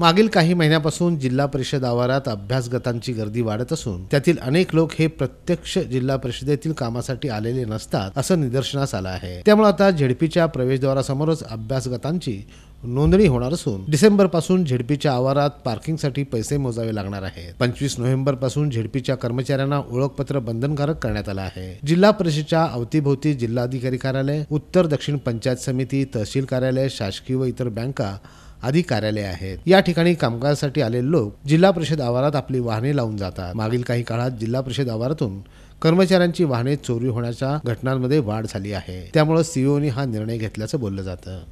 मागील काही महिन्यापासून जिल्हा परिषद आवारात अभ्यासगतांची गर्दी वाढत असून त्यातील अनेक लोक हे प्रत्यक्ष जिल्हा परिषदेतील कामासाठी आलेले नसतात असं निदर्शनास आलं आहे त्यामुळे आता झेडपीच्या प्रवेशद्वारासमोरच अभ्यासगतांची नोंदणी होणार असून डिसेंबर पासून झेडपीच्या आवारात पार्किंगसाठी पैसे मोजावे लागणार आहेत पंचवीस नोव्हेंबर पासून झेडपीच्या कर्मचाऱ्यांना ओळखपत्र बंधनकारक करण्यात आलं आहे जिल्हा परिषदेच्या अवतीभोवती जिल्हाधिकारी कार्यालय उत्तर दक्षिण पंचायत समिती तहसील कार्यालय शासकीय व इतर बँका आदी कार्यालय आहेत या ठिकाणी कामकाजासाठी आलेले लोक जिल्हा परिषद आवारात आपली वाहने लावून जातात मागील काही काळात जिल्हा परिषद आवारातून कर्मचाऱ्यांची वाहने चोरी होण्याच्या घटनांमध्ये वाढ झाली आहे त्यामुळे सीओनी हा निर्णय घेतल्याचं बोललं जातं